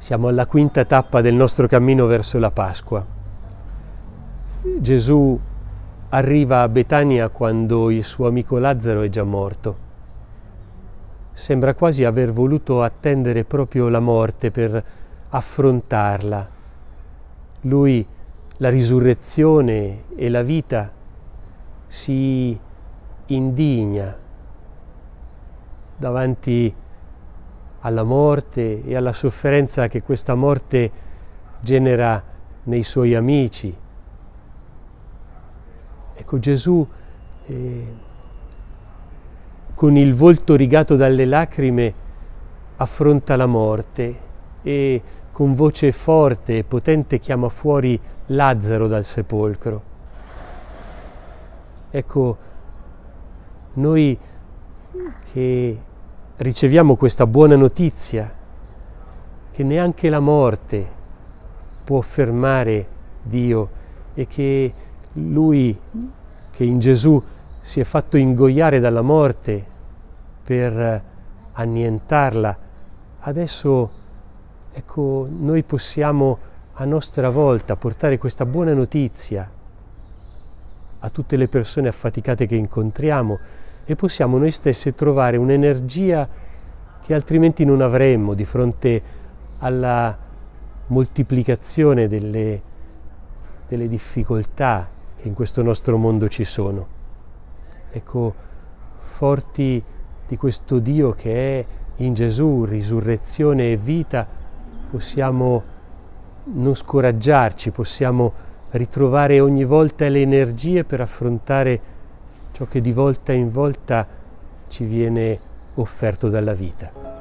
Siamo alla quinta tappa del nostro cammino verso la Pasqua. Gesù arriva a Betania quando il suo amico Lazzaro è già morto. Sembra quasi aver voluto attendere proprio la morte per affrontarla. Lui, la risurrezione e la vita, si indigna davanti a alla morte e alla sofferenza che questa morte genera nei suoi amici. Ecco Gesù eh, con il volto rigato dalle lacrime affronta la morte e con voce forte e potente chiama fuori Lazzaro dal sepolcro. Ecco, noi che riceviamo questa buona notizia che neanche la morte può fermare Dio e che Lui, che in Gesù si è fatto ingoiare dalla morte per annientarla, adesso ecco, noi possiamo a nostra volta portare questa buona notizia a tutte le persone affaticate che incontriamo, e possiamo noi stessi trovare un'energia che altrimenti non avremmo di fronte alla moltiplicazione delle, delle difficoltà che in questo nostro mondo ci sono. Ecco, forti di questo Dio che è in Gesù, risurrezione e vita, possiamo non scoraggiarci, possiamo ritrovare ogni volta le energie per affrontare ciò che di volta in volta ci viene offerto dalla vita.